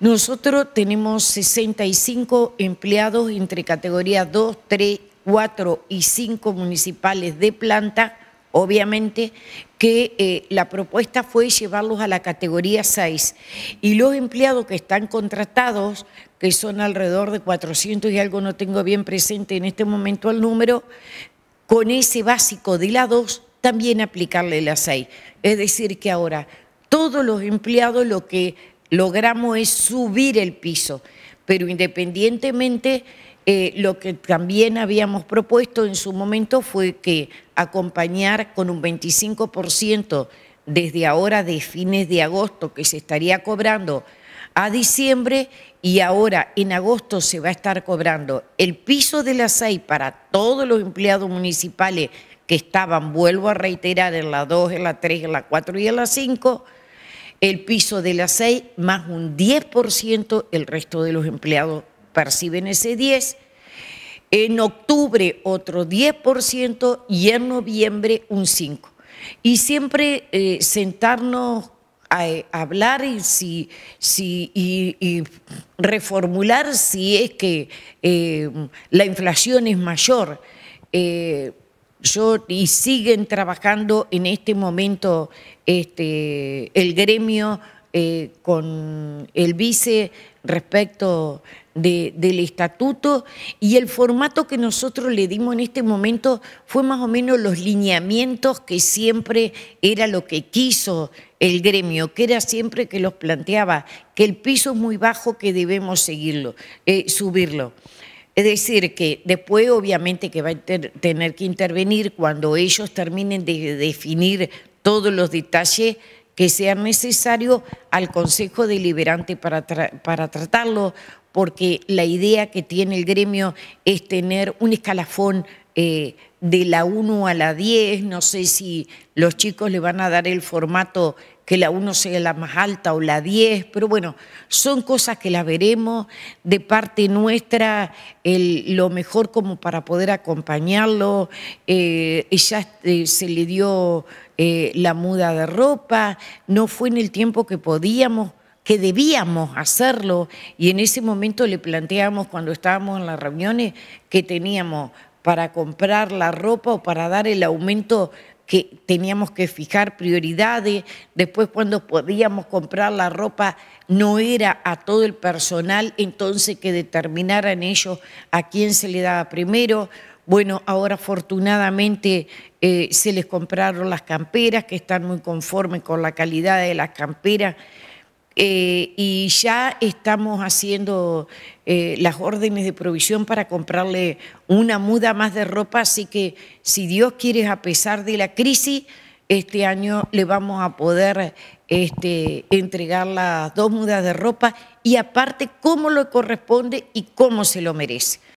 Nosotros tenemos 65 empleados entre categorías 2, 3, 4 y 5 municipales de planta. Obviamente que eh, la propuesta fue llevarlos a la categoría 6 y los empleados que están contratados, que son alrededor de 400 y algo, no tengo bien presente en este momento el número, con ese básico de la 2 también aplicarle la 6. Es decir, que ahora todos los empleados lo que logramos es subir el piso, pero independientemente eh, lo que también habíamos propuesto en su momento fue que acompañar con un 25% desde ahora de fines de agosto que se estaría cobrando a diciembre y ahora en agosto se va a estar cobrando el piso de las 6 para todos los empleados municipales que estaban, vuelvo a reiterar, en la 2, en la 3, en la 4 y en la 5 el piso de las 6 más un 10%, el resto de los empleados perciben ese 10%, en octubre otro 10% y en noviembre un 5%. Y siempre eh, sentarnos a, eh, hablar y, si, reformular si es que eh, la inflación es mayor yo, y siguen trabajando en este momento este, el gremio eh, con el vice respecto del estatuto y el formato que nosotros le dimos en este momento fue más o menos los lineamientos que siempre era lo que quiso el gremio, que era siempre que los planteaba, que el piso es muy bajo, que debemos seguirlo, eh, subirlo. Es decir, que después obviamente que va a tener que intervenir cuando ellos terminen de definir todos los detalles que sean necesarios al Consejo Deliberante para, para tratarlo, porque la idea que tiene el gremio es tener un escalafón eh, de la 1 a la 10, no sé si los chicos le van a dar el formato que la 1 sea la más alta o la 10, pero bueno, son cosas que las veremos de parte nuestra, el, lo mejor como para poder acompañarlo, eh, ella eh, se le dio eh, la muda de ropa, no fue en el tiempo que podíamos, que debíamos hacerlo, y en ese momento le planteamos cuando estábamos en las reuniones que teníamos para comprar la ropa o para dar el aumento que teníamos que fijar prioridades, después cuando podíamos comprar la ropa no era a todo el personal, entonces que determinaran ellos a quién se le daba primero. Bueno, ahora afortunadamente eh, se les compraron las camperas, que están muy conformes con la calidad de las camperas. Eh, y ya estamos haciendo eh, las órdenes de provisión para comprarle una muda más de ropa, así que si Dios quiere, a pesar de la crisis, este año le vamos a poder este, entregar las dos mudas de ropa y aparte cómo lo corresponde y cómo se lo merece.